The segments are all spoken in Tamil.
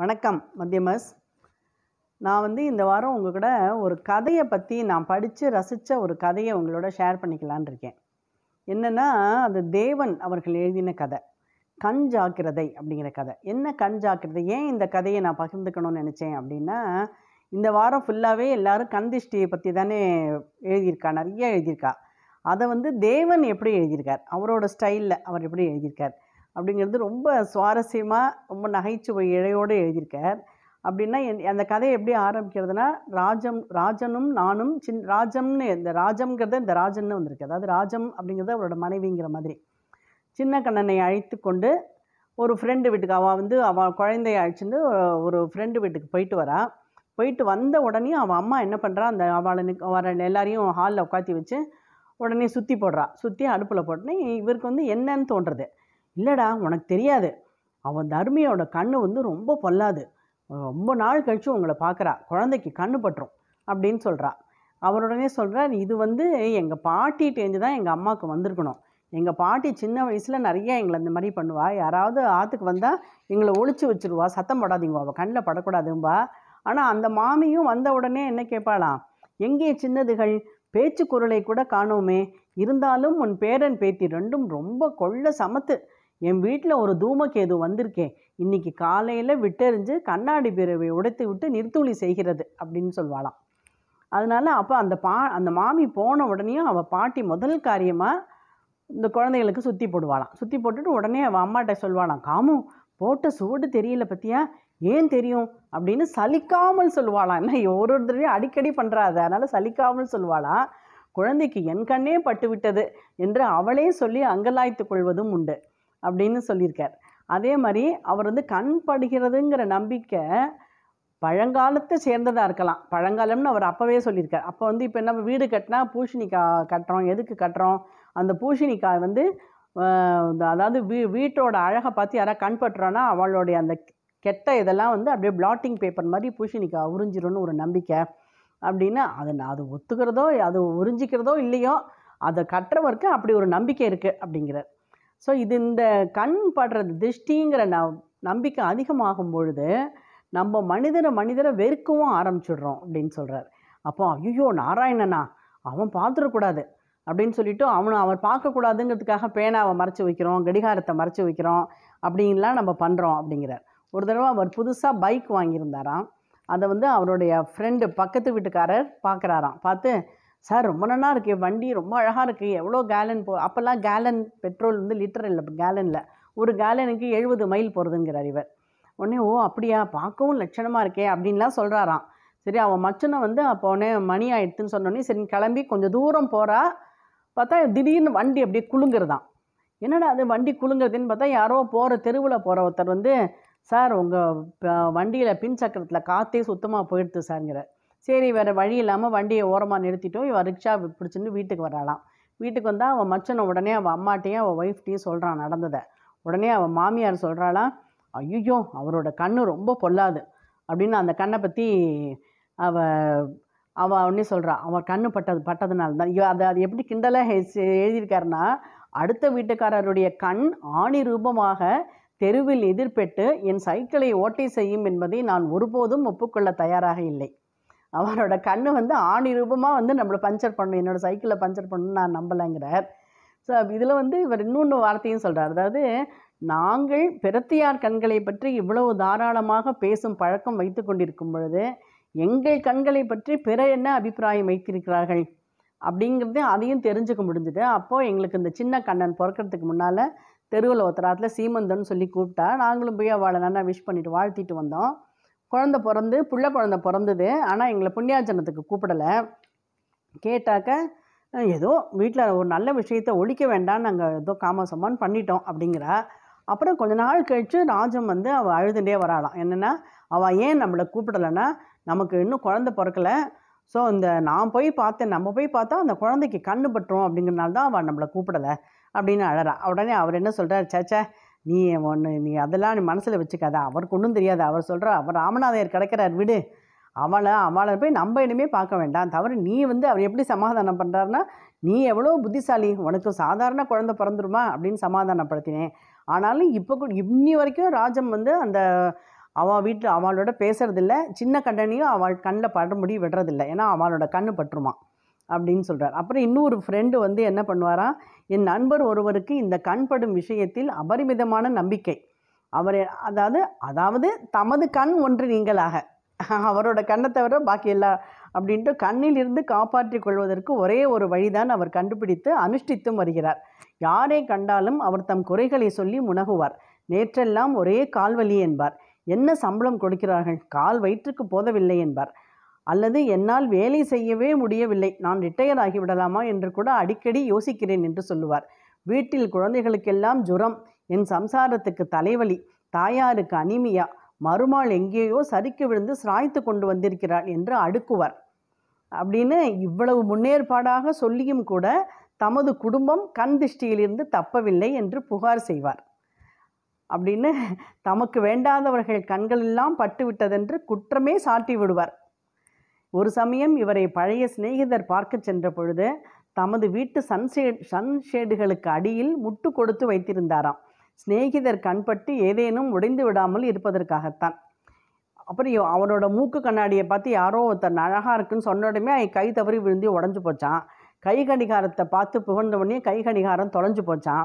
வணக்கம் மத்தியமஸ் நான் வந்து இந்த வாரம் உங்கள் கூட ஒரு கதையை பற்றி நான் படித்து ரசித்த ஒரு கதையை உங்களோட ஷேர் பண்ணிக்கலான் இருக்கேன் என்னென்னா அது தேவன் அவர்கள் எழுதின கதை கண் ஜாக்கிரதை அப்படிங்கிற கதை என்ன கண் ஜாக்கிரதை ஏன் இந்த கதையை நான் பகிர்ந்துக்கணும்னு நினச்சேன் அப்படின்னா இந்த வாரம் ஃபுல்லாகவே எல்லோரும் கந்திஷ்டியை பற்றி தானே எழுதியிருக்கா நிறைய எழுதியிருக்கா அதை வந்து தேவன் எப்படி எழுதியிருக்கார் அவரோட ஸ்டைலில் அவர் எப்படி எழுதியிருக்கார் அப்படிங்கிறது ரொம்ப சுவாரஸ்யமாக ரொம்ப நகைச்சுவை இழையோடு எழுதியிருக்கார் அப்படின்னா என் அந்த கதையை எப்படி ஆரம்பிக்கிறதுனா ராஜம் ராஜனும் நானும் சின் ராஜம்னு இந்த ராஜம்ங்கிறத இந்த ராஜன்னு வந்திருக்கு அதாவது ராஜம் அப்படிங்கிறது அவரோட மனைவிங்கிற மாதிரி சின்ன கண்ணனை அழைத்து கொண்டு ஒரு ஃப்ரெண்டு வீட்டுக்கு அவள் வந்து அவள் குழந்தைய அழைச்சிட்டு ஒரு ஃப்ரெண்டு வீட்டுக்கு போயிட்டு வரா போயிட்டு வந்த உடனே அவள் அம்மா என்ன பண்ணுறா அந்த அவளை வர எல்லாரையும் ஹாலில் உட்காத்தி வச்சு உடனே சுற்றி போடுறா சுற்றி அடுப்பில் போட்டோன்னே இவருக்கு வந்து என்னன்னு தோன்றுறது இல்லைடா உனக்கு தெரியாது அவன் தர்மியோட கண்ணு வந்து ரொம்ப பொல்லாது ரொம்ப நாள் கழித்து உங்களை பார்க்குறா குழந்தைக்கு கண்ணு பட்டுரும் அப்படின்னு சொல்கிறா அவருடனே சொல்கிறார் இது வந்து எங்கள் பாட்டிகிட்டேருந்து தான் எங்கள் அம்மாவுக்கு வந்திருக்கணும் எங்கள் பாட்டி சின்ன வயசில் நிறைய எங்களை இந்த மாதிரி பண்ணுவாள் யாராவது ஆற்றுக்கு வந்தால் எங்களை ஒழிச்சு வச்சுருவா சத்தம் படாதீங்க அவள் கண்ணில் படக்கூடாதும்பா ஆனால் அந்த மாமியும் வந்த உடனே என்ன கேட்பாளாம் எங்கே சின்னதுகள் பேச்சு குரலை கூட காணோமே இருந்தாலும் உன் பேரன் பேத்தி ரெண்டும் ரொம்ப கொள்ள சமத்து என் வீட்டில் ஒரு தூமகேது வந்திருக்கேன் இன்னைக்கு காலையில் விட்டெறிஞ்சு கண்ணாடி பிறவை உடைத்து விட்டு நிறுத்துளி செய்கிறது அப்படின்னு சொல்வாளாம் அதனால அப்போ அந்த பா அந்த மாமி போன உடனேயும் அவள் பாட்டி முதல் காரியமாக இந்த குழந்தைகளுக்கு சுற்றி போடுவாளாம் சுற்றி போட்டுட்டு உடனே அவள் அம்மாட்ட சொல்வாளாம் காமு போட்ட சூடு தெரியல பற்றியா ஏன் தெரியும் அப்படின்னு சலிக்காமல் சொல்வாளாம் என்ன ஒரு ஒருத்தரையும் அடிக்கடி பண்ணுறாத அதனால் சலிக்காமல் சொல்வாளாம் குழந்தைக்கு என் கண்ணே பட்டுவிட்டது என்று அவளே சொல்லி அங்கலாய்த்து கொள்வதும் உண்டு அப்படின்னு சொல்லியிருக்கார் அதே மாதிரி அவர் வந்து கண் படுகிறதுங்கிற நம்பிக்கை பழங்காலத்தை சேர்ந்ததாக இருக்கலாம் பழங்காலம்னு அவர் அப்போவே சொல்லியிருக்கார் அப்போ வந்து இப்போ என்ன வீடு கட்டினா பூஷணிக்காய் கட்டுறோம் எதுக்கு கட்டுறோம் அந்த பூஷணிக்காய் வந்து அதாவது வீ வீட்டோட அழகை பார்த்து யாராவது பட்டுறோன்னா அவளுடைய அந்த கெட்ட இதெல்லாம் வந்து அப்படியே பிளாட்டிங் பேப்பர் மாதிரி பூஷணிக்காய் உறிஞ்சிரும்னு ஒரு நம்பிக்கை அப்படின்னு அது அது ஒத்துக்கிறதோ அது உறிஞ்சிக்கிறதோ இல்லையோ அதை கட்டுறவருக்கு அப்படி ஒரு நம்பிக்கை இருக்குது அப்படிங்கிறார் ஸோ இது இந்த கண் படுறது திருஷ்டிங்கிற ந நம்பிக்கை அதிகமாகும் பொழுது நம்ம மனிதரை மனிதரை வெறுக்கவும் ஆரம்பிச்சிடுறோம் அப்படின்னு சொல்கிறார் அப்போ ஐயோ நாராயணனா அவன் பார்த்துடக்கூடாது அப்படின்னு சொல்லிட்டு அவனை அவன் பார்க்கக்கூடாதுங்கிறதுக்காக பேனாவை மறைச்சி வைக்கிறோம் கடிகாரத்தை மறைச்சி வைக்கிறோம் அப்படின்லாம் நம்ம பண்ணுறோம் அப்படிங்கிறார் ஒரு தடவை அவர் புதுசாக பைக் வாங்கியிருந்தாராம் அதை வந்து அவருடைய ஃப்ரெண்டு பக்கத்து வீட்டுக்காரர் பார்க்குறாராம் பார்த்து சார் ரொம்ப நல்லா இருக்குது வண்டி ரொம்ப அழகாக இருக்குது எவ்வளோ கேலன் போ அப்போல்லாம் கேலன் பெட்ரோல் வந்து லிட்டர் இல்லை இப்போ கேலனில் ஒரு கேலனுக்கு எழுபது மைல் போகிறதுங்கிறார் இவர் உடனே ஓ அப்படியா பார்க்கவும் லட்சணமாக இருக்கே அப்படின்லாம் சொல்கிறாராம் சரி அவன் மச்சனை வந்து அப்போ உடனே மணி ஆயிடுத்துன்னு சொன்னோடனே சரி கிளம்பி கொஞ்சம் தூரம் போகிறா பார்த்தா திடீர்னு வண்டி அப்படியே குலுங்குறதான் என்னடா அது வண்டி குலுங்குறதுன்னு பார்த்தா யாரோ போகிற தெருவில் போகிற ஒருத்தர் வந்து சார் உங்கள் வண்டியில் பின் சக்கரத்தில் காற்றே சுத்தமாக போயிடுது சார்ங்கிற சரி வேறு வழி இல்லாமல் வண்டியை ஓரமாக நிறுத்திட்டோம் இவன் ரிக்ஷா பிடிச்சின்னு வீட்டுக்கு வராளாம் வீட்டுக்கு வந்தால் அவன் மச்சனை உடனே அவள் அம்மாட்டையும் அவள் ஒய்ஃப்டையும் சொல்கிறான் நடந்ததை உடனே அவன் மாமியார் சொல்கிறாளாம் ஐயோ அவரோட கண்ணு ரொம்ப பொல்லாது அப்படின்னு அந்த கண்ணை பற்றி அவள் அவள் ஒன்றே சொல்கிறான் அவன் கண்ணு பட்டது பட்டதுனால தான் ஐயோ அதை அது எப்படி கிண்டலாக எழுதியிருக்காருன்னா அடுத்த வீட்டுக்காரருடைய கண் ஆணி ரூபமாக தெருவில் எதிர்பெட்டு என் சைக்கிளை ஓட்டை செய்யும் என்பதை நான் ஒருபோதும் ஒப்புக்கொள்ள தயாராக இல்லை அவனோட கண் வந்து ஆணி ரூபமாக வந்து நம்மளை பஞ்சர் பண்ணும் என்னோடய சைக்கிளில் பஞ்சர் பண்ணணும்னு நான் நம்பலைங்கிறார் ஸோ இதில் வந்து இவர் இன்னொன்று வார்த்தையும் சொல்கிறார் அதாவது நாங்கள் பெருத்தியார் கண்களை பற்றி இவ்வளவு தாராளமாக பேசும் பழக்கம் வைத்து கொண்டிருக்கும் பொழுது எங்கள் கண்களை பற்றி பிற என்ன அபிப்பிராயம் வைத்திருக்கிறார்கள் அப்படிங்கிறது அதையும் தெரிஞ்சுக்க முடிஞ்சுது அப்போது எங்களுக்கு இந்த சின்ன கண்ணன் பிறக்கிறதுக்கு முன்னால் தெருவில் ஒருத்தராத்தில் சீமந்தன் சொல்லி கூப்பிட்டா நாங்களும் போய் அவளை நல்லா விஷ் பண்ணிட்டு வாழ்த்திட்டு வந்தோம் குழந்த பிறந்து புள்ள குழந்த பிறந்தது ஆனால் எங்களை புண்ணியாச்சனத்துக்கு கூப்பிடலை கேட்டாக்க ஏதோ வீட்டில் ஒரு நல்ல விஷயத்தை ஒழிக்க வேண்டாம்னு நாங்கள் ஏதோ காமசமான் பண்ணிட்டோம் அப்படிங்கிறா அப்புறம் கொஞ்ச நாள் கழித்து ராஜம் வந்து அவள் அழுதுண்டே வராளாம் என்னென்னா அவள் ஏன் நம்மளை கூப்பிடலைன்னா நமக்கு இன்னும் குழந்த பிறக்கலை ஸோ இந்த நான் போய் பார்த்தேன் நம்ம போய் பார்த்தா அந்த குழந்தைக்கு கண்ணு பட்டுரும் அப்படிங்கிறனால தான் அவள் நம்மளை கூப்பிடலை அப்படின்னு அழறா உடனே அவர் என்ன சொல்கிறார் சேச்சா நீ ஒன்று நீ அதெல்லாம் நீ மனசில் வச்சுக்காத அவருக்கு ஒன்றும் தெரியாது அவர் சொல்கிறார் அவர் ராமநாதையர் கிடைக்கிறார் விடு அவளை அவளை போய் நம்ம இனிமே பார்க்க வேண்டாம் தவிர நீ வந்து அவர் எப்படி சமாதானம் பண்ணுறாருன்னா நீ எவ்வளோ புத்திசாலி உனக்கு சாதாரண குழந்தை பிறந்துருமா அப்படின்னு சமாதானப்படுத்தினேன் ஆனாலும் இப்போ இன்னி வரைக்கும் ராஜம் வந்து அந்த அவள் வீட்டில் அவளோட பேசுறதில்ல சின்ன கண்டனையும் அவள் கண்ணில் பட முடி விடுறதில்ல ஏன்னா அவளோட கண்ணு பட்டுருமா அப்படின்னு சொல்கிறார் அப்புறம் இன்னொரு ஃப்ரெண்டு வந்து என்ன பண்ணுவாரா என் நண்பர் ஒருவருக்கு இந்த கண்படும் விஷயத்தில் அபரிமிதமான நம்பிக்கை அவர் அதாவது அதாவது தமது கண் ஒன்று நீங்களாக அவரோட கண்ணை தவிர பாக்கி எல்லா அப்படின்ட்டு கண்ணிலிருந்து காப்பாற்றி கொள்வதற்கு ஒரே ஒரு வழிதான் அவர் கண்டுபிடித்து அனுஷ்டித்தும் வருகிறார் யாரை கண்டாலும் அவர் தம் குறைகளை சொல்லி முனகுவார் நேற்றெல்லாம் ஒரே கால்வலி என்பார் என்ன சம்பளம் கொடுக்கிறார்கள் கால் வயிற்றுக்கு போதவில்லை என்பார் அல்லது என்னால் வேலை செய்யவே முடியவில்லை நான் ரிட்டையர் ஆகிவிடலாமா என்று கூட அடிக்கடி யோசிக்கிறேன் என்று சொல்லுவார் வீட்டில் குழந்தைகளுக்கெல்லாம் ஜுரம் என் சம்சாரத்துக்கு தலைவலி தாயாருக்கு அனிமியா மறுமாள் எங்கேயோ சறுக்கு விழுந்து சிராய்த்து கொண்டு வந்திருக்கிறாள் என்று அடுக்குவார் அப்படின்னு இவ்வளவு முன்னேற்பாடாக சொல்லியும் கூட தமது குடும்பம் கண் திஷ்டியிலிருந்து தப்பவில்லை என்று புகார் செய்வார் அப்படின்னு தமக்கு வேண்டாதவர்கள் கண்களெல்லாம் பட்டுவிட்டதென்று குற்றமே சாட்டி விடுவார் ஒரு சமயம் இவரை பழைய சிநேகிதர் பார்க்க சென்ற பொழுது தமது வீட்டு சன்ஷேட் சன்ஷேடுகளுக்கு அடியில் முட்டு கொடுத்து வைத்திருந்தாராம் சிநேகிதர் கண்பட்டு ஏதேனும் உடைந்து விடாமல் இருப்பதற்காகத்தான் அப்புறம் அவனோட மூக்கு கண்ணாடியை பார்த்து யாரோ ஒருத்தன் அழகாக இருக்குன்னு சொன்ன உடனே கை தவறி விழுந்து உடஞ்சி போச்சான் கை கடிகாரத்தை பார்த்து புகழ்ந்த உடனே கை கடிகாரம் தொலைஞ்சு போச்சான்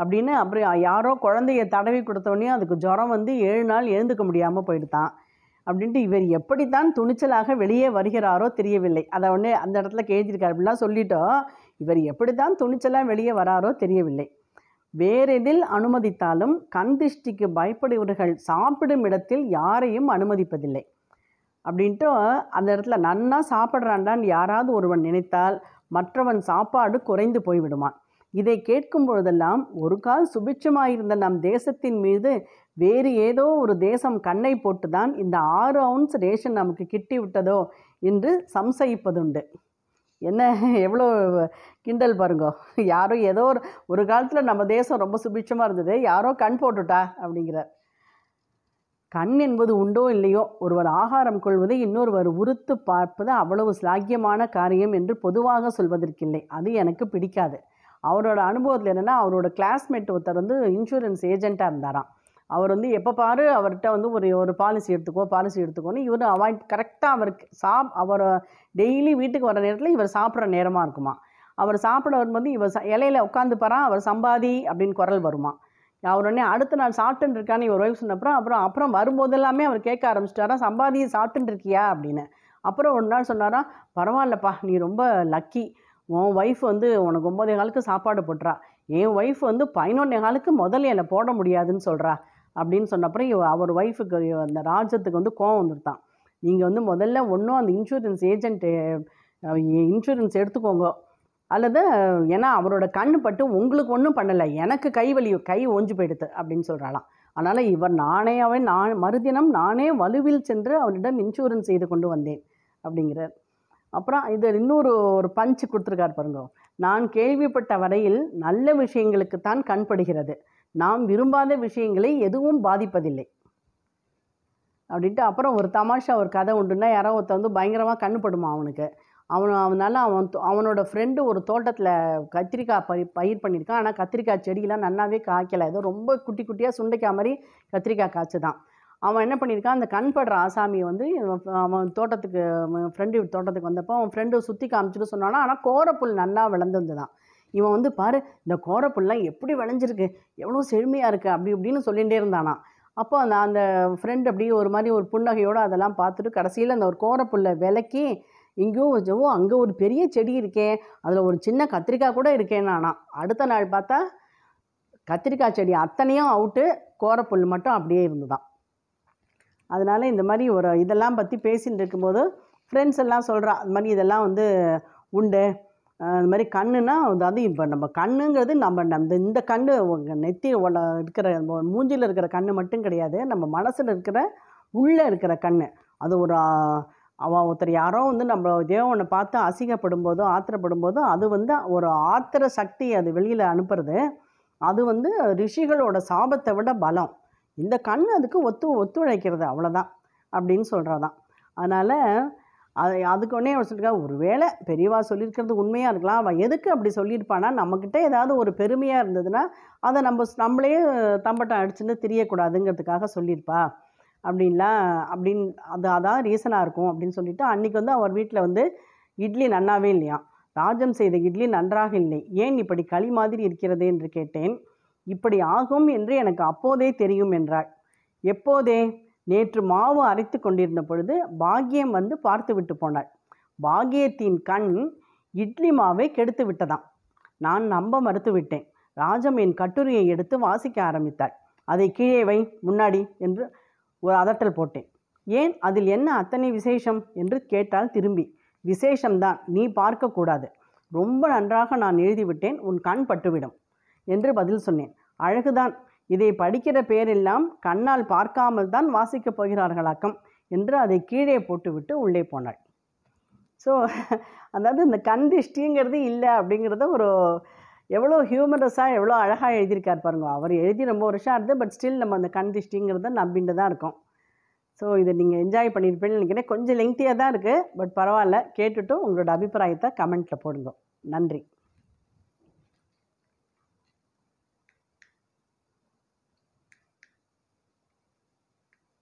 அப்படின்னு அப்புறம் யாரோ குழந்தைய தடவி உடனே அதுக்கு ஜுரம் வந்து ஏழு நாள் எழுந்துக்க முடியாமல் போயிடுதான் அப்படின்ட்டு இவர் எப்படித்தான் துணிச்சலாக வெளியே வருகிறாரோ தெரியவில்லை அதை ஒன்று அந்த இடத்துல கேட்டிருக்கார் அப்படிலாம் சொல்லிட்டோம் இவர் எப்படித்தான் துணிச்சலாக வெளியே வராரோ தெரியவில்லை வேறெதில் அனுமதித்தாலும் கண் திருஷ்டிக்கு பயப்படுவர்கள் சாப்பிடும் இடத்தில் யாரையும் அனுமதிப்பதில்லை அப்படின்ட்டு அந்த இடத்துல நன்னா சாப்பிட்றான்டான்னு யாராவது ஒருவன் நினைத்தால் மற்றவன் சாப்பாடு குறைந்து போய்விடுமான் இதை கேட்கும் பொழுதெல்லாம் ஒரு கால் சுபிட்சமாயிருந்த நம் தேசத்தின் மீது வேறு ஏதோ ஒரு தேசம் கண்ணை போட்டுதான் இந்த ஆறு அவுன்ஸ் ரேஷன் நமக்கு கிட்டி விட்டதோ என்று சம்சயிப்பதுண்டு என்ன எவ்வளோ கிண்டல் பாருங்கோ யாரோ ஏதோ ஒரு காலத்தில் நம்ம தேசம் ரொம்ப சுபிட்சமாக இருந்தது யாரோ கண் போட்டுட்டா அப்படிங்கிறார் கண் என்பது உண்டோ இல்லையோ ஒருவர் ஆகாரம் கொள்வது இன்னொருவர் உறுத்து பார்ப்பது அவ்வளவு சாகியமான காரியம் என்று பொதுவாக சொல்வதற்கில்லை அது எனக்கு பிடிக்காது அவரோட அனுபவத்தில் என்னென்னா அவரோட கிளாஸ்மேட் ஒருத்தர் வந்து இன்சூரன்ஸ் ஏஜெண்ட்டாக இருந்தாராம் அவர் வந்து எப்போ பாரு அவர்கிட்ட வந்து ஒரு ஒரு பாலிசி எடுத்துக்கோ பாலிசி எடுத்துக்கோன்னு இவர் அவாய்ட் கரெக்டாக அவருக்கு சாப் அவர் டெய்லி வீட்டுக்கு வர நேரத்தில் இவர் சாப்பிட்ற நேரமாக இருக்குமா அவர் சாப்பிட வரும்போது இவர் இலையில உட்காந்துப்பாரா அவர் சம்பாதி அப்படின்னு குரல் வருமா அவர் உடனே அடுத்த நாள் சாப்பிட்டுன்னு இருக்கான்னு இவர் ஒய்ஃப் சொன்னப்புறம் அப்புறம் அப்புறம் வரும்போது எல்லாமே அவர் கேட்க ஆரம்பிச்சிட்டாரா சம்பாதியை சாப்பிட்டுன்னு இருக்கியா அப்படின்னு அப்புறம் ஒரு நாள் சொன்னாரா பரவாயில்லப்பா நீ ரொம்ப லக்கி உன் ஒய்ஃப் வந்து உனக்கு ஒம்பது காலுக்கு சாப்பாடு போட்டுறா என் ஒய்ஃப் வந்து பதினொன்னே காலுக்கு முதல்ல என்னை போட முடியாதுன்னு சொல்கிறா அப்படின்னு சொன்னப்புறம் அவர் ஒய்ஃபுக்கு அந்த ராஜ்யத்துக்கு வந்து கோவம் வந்துருத்தான் நீங்கள் வந்து முதல்ல ஒன்றும் அந்த இன்சூரன்ஸ் ஏஜென்ட்டு இன்சூரன்ஸ் எடுத்துக்கோங்க அல்லது ஏன்னா அவரோட கண் பட்டு உங்களுக்கு ஒன்றும் பண்ணலை எனக்கு கை வலி கை ஓஞ்சு போயிடுது அப்படின்னு சொல்கிறாளாம் அதனால் இவர் நானே அவன் நான் மறுதினம் நானே வலுவில் சென்று அவரிடம் இன்சூரன்ஸ் செய்து கொண்டு வந்தேன் அப்படிங்கிறார் அப்புறம் இது இன்னொரு ஒரு பஞ்சு கொடுத்துருக்காரு பாருங்க நான் கேள்விப்பட்ட வரையில் நல்ல விஷயங்களுக்கு தான் கண்படுகிறது நாம் விரும்பாத விஷயங்களை எதுவும் பாதிப்பதில்லை அப்படின்ட்டு அப்புறம் ஒரு தமாஷா ஒரு கதை உண்டுன்னா யாரோ ஒருத்த வந்து பயங்கரமாக கண்ணுப்படுமா அவனுக்கு அவன் அவனால் அவன் அவனோட ஃப்ரெண்டு ஒரு தோட்டத்தில் கத்திரிக்காய் பயிர் பயிர் பண்ணியிருக்கான் ஆனால் கத்திரிக்காய் செடியெலாம் நல்லாவே காய்க்கலை ஏதோ ரொம்ப குட்டி குட்டியாக சுண்டைக்காய் மாதிரி கத்திரிக்காய் காய்ச்சி தான் அவன் என்ன பண்ணியிருக்கான் அந்த கண்படுற ஆசாமியை வந்து அவன் தோட்டத்துக்கு ஃப்ரெண்டு தோட்டத்துக்கு வந்தப்போ அவன் ஃப்ரெண்டு சுற்றி காமிச்சிட்டு சொன்னானா ஆனால் கோரப்புல் நல்லா விளந்துருந்துதான் இவன் வந்து பாரு இந்த கோரப்புல்லாம் எப்படி விளைஞ்சிருக்கு எவ்வளோ செழுமையாக இருக்குது அப்படி இப்படின்னு சொல்லிகிட்டே இருந்தானா அப்போ அந்த அந்த ஃப்ரெண்ட் அப்படியே ஒரு மாதிரி ஒரு புன்னகையோடு அதெல்லாம் பார்த்துட்டு கடைசியில் அந்த ஒரு கோரப்புல்லை விளக்கி இங்கேயும் வச்சவும் அங்கே ஒரு பெரிய செடி இருக்கேன் அதில் ஒரு சின்ன கத்திரிக்காய் கூட இருக்கேன்னு ஆனால் அடுத்த நாள் பார்த்தா கத்திரிக்காய் செடி அத்தனையும் அவுட்டு கோரப்புல் மட்டும் அப்படியே இருந்துதான் அதனால் இந்த மாதிரி ஒரு இதெல்லாம் பற்றி பேசின்னு இருக்கும்போது ஃப்ரெண்ட்ஸ் எல்லாம் சொல்கிறா இந்த மாதிரி இதெல்லாம் வந்து உண்டு இந்த மாதிரி கண்ணுனா அதாவது இப்போ நம்ம கண்ணுங்கிறது நம்ம நம்ம இந்த கண்ணு நெத்தி உள்ள இருக்கிற மூஞ்சியில் இருக்கிற கண்ணு மட்டும் கிடையாது நம்ம மனசில் இருக்கிற உள்ளே இருக்கிற கண் அது ஒரு அவன் ஒருத்தர் யாரோ வந்து நம்ம தேவனை பார்த்து அசிங்கப்படும் போதோ ஆத்திரப்படும் போதோ அது வந்து ஒரு ஆத்திர சக்தி அது வெளியில் அனுப்புறது அது வந்து ரிஷிகளோட சாபத்தை விட பலம் இந்த கண் அதுக்கு ஒத்து ஒத்துழைக்கிறது அவ்வளோதான் அப்படின்னு சொல்கிறதான் அதனால் அது அதுக்கு உடனே அவர் சொல்லியிருக்கா ஒரு வேளை பெரியவா சொல்லியிருக்கிறது உண்மையாக இருக்கலாம் அவள் எதுக்கு அப்படி சொல்லியிருப்பானா நம்மக்கிட்ட ஏதாவது ஒரு பெருமையாக இருந்ததுன்னா அதை நம்ம நம்மளே தம்பட்டம் அடிச்சுன்னு தெரியக்கூடாதுங்கிறதுக்காக சொல்லியிருப்பா அப்படின்லாம் அப்படின் அது அதான் ரீசனாக இருக்கும் அப்படின்னு சொல்லிவிட்டு அன்றைக்கி வந்து அவர் வீட்டில் வந்து இட்லி நன்னாவே இல்லையாம் ராஜம் செய்த இட்லி நன்றாக இல்லை ஏன் இப்படி களி மாதிரி இருக்கிறது என்று கேட்டேன் இப்படி ஆகும் என்று எனக்கு அப்போதே தெரியும் என்றாள் எப்போதே நேற்று மாவு அரைத்து கொண்டிருந்த பொழுது பாக்கியம் வந்து பார்த்து விட்டு போனாள் பாக்கியத்தின் கண் இட்லி மாவை கெடுத்து விட்டதாம் நான் நம்ப மறுத்துவிட்டேன் ராஜம் என் கட்டுரையை எடுத்து வாசிக்க ஆரம்பித்தாள் அதை கீழே வை முன்னாடி என்று ஒரு அதட்டல் போட்டேன் ஏன் அதில் என்ன அத்தனை விசேஷம் என்று கேட்டால் திரும்பி விசேஷம்தான் நீ பார்க்கக்கூடாது ரொம்ப நன்றாக நான் எழுதிவிட்டேன் உன் கண் பட்டுவிடும் என்று பதில் சொன்னேன் அழகுதான் இதை படிக்கிற பேரெல்லாம் கண்ணால் பார்க்காமல் தான் வாசிக்கப் போகிறார்களாக்கம் என்று அதை கீழே போட்டுவிட்டு உள்ளே போனாள் ஸோ அதாவது இந்த கண் திஷ்டிங்கிறது இல்லை அப்படிங்கிறத ஒரு எவ்வளோ ஹியூமரஸாக எவ்வளோ அழகாக எழுதியிருக்கார் பாருங்க அவர் எழுதி ரொம்ப வருஷம் ஆகுது பட் ஸ்டில் நம்ம அந்த கண் திஷ்டிங்கிறத நம்பிட்டு தான் இருக்கோம் ஸோ இதை நீங்கள் என்ஜாய் பண்ணியிருப்பேன்னு நினைக்கிறேன் கொஞ்சம் லெங்க்த்தியாக தான் இருக்குது பட் பரவாயில்ல கேட்டுட்டு உங்களோட அபிப்பிராயத்தை கமெண்ட்டில் போடுங்க நன்றி